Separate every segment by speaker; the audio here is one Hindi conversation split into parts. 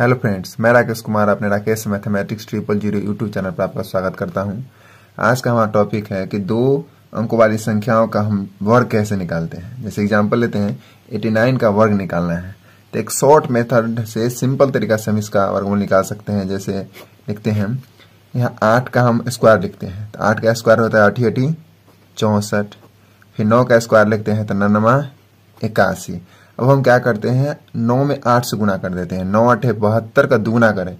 Speaker 1: हेलो फ्रेंड्स मैं राकेश कुमार अपने Rakesh mathematics triple zero YouTube channel पर आपका स्वागत करता हूं आज का हमारा टॉपिक है कि दो अंकों वाली संख्याओं का हम वर्ग कैसे निकालते हैं जैसे एग्जांपल लेते हैं 89 का वर्ग निकालना है तो एक शॉर्ट मेथड से सिंपल तरीका से हम इसका वर्गमूल निकाल सकते हैं जैसे लिखते हैं यहाँ आठ का हम स्क्वायर लिखते हैं तो आठ का स्क्वायर होता है अठी अठी चौंसठ फिर नौ का स्क्वायर लिखते हैं तो नन्नमा इक्यासी अब हम क्या करते हैं नौ में आठ से गुना कर देते हैं नौ अठे बहत्तर का दुगुना करें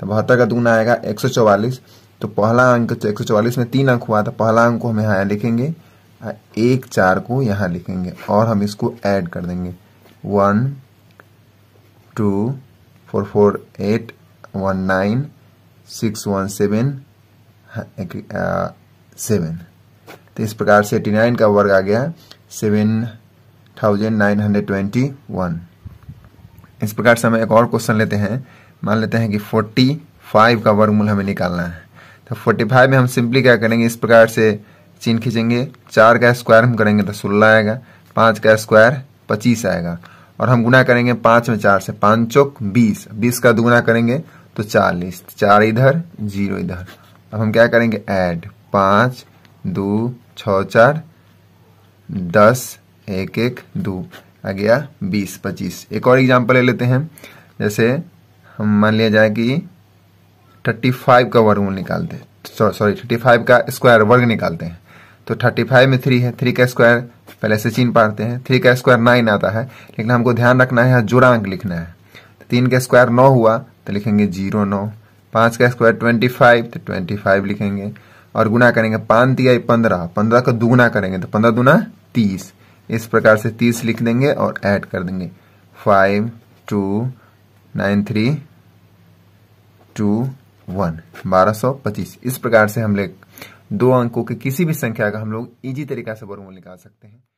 Speaker 1: तो बहत्तर का दुगुना आएगा एक सौ चौवालीस तो पहला अंक तो एक सौ चौवालीस में तीन अंक हुआ था तो पहला अंक को हम यहाँ लिखेंगे एक चार को यहाँ लिखेंगे और हम इसको ऐड कर देंगे one two four four eight one nine six one seven हाँ, सेवन तो इस प्रकार से एटी नाइन का वर्ग आ गया seven thousand nine hundred twenty one इस प्रकार से हम एक और क्वेश्चन लेते हैं मान लेते हैं कि फोर्टी फाइव का वर्गमूल हमें निकालना है तो फोर्टी फाइव में हम सिंपली क्या करेंगे इस प्रकार से चिन्ह खींचेंगे चार का स्क्वायर हम करेंगे तो सोलह आएगा पाँच का स्क्वायर पच्चीस आएगा और हम गुना करेंगे पाँच में चार से पाँच चौक बीस बीस का दुगुना करेंगे तो चालीस चार इधर जीरो इधर अब हम क्या करेंगे ऐड पाँच दो छ चार दस एक एक दो आ गया बीस पच्चीस एक और एग्जाम्पल ले लेते हैं जैसे हम मान लिया जाए कि थर्टी फाइव का वर्गमूल निकालते हैं सॉरी थर्टी फाइव का स्क्वायर वर्ग निकालते हैं तो थर्टी फाइव में थ्री है थ्री का स्क्वायर पहले से चीन पारते हैं थ्री का स्क्वायर नाइन आता है लेकिन हमको ध्यान रखना है जोड़ा अंक लिखना है तो तीन का स्क्वायर नौ हुआ तो लिखेंगे जीरो नौ पांच का स्क्वायर ट्वेंटी फाइव तो ट्वेंटी फाइव लिखेंगे और गुना करेंगे पांच दिया पंद्रह पंद्रह का दुगुना करेंगे तो पंद्रह दुना तीस इस प्रकार से तीस लिख देंगे और ऐड कर देंगे five two nine three two one बारह सौ पच्चीस इस प्रकार से हम लोग दो अंकों के किसी भी संख्या का हम लोग इजी तरीका से वर्गमूल निकाल सकते हैं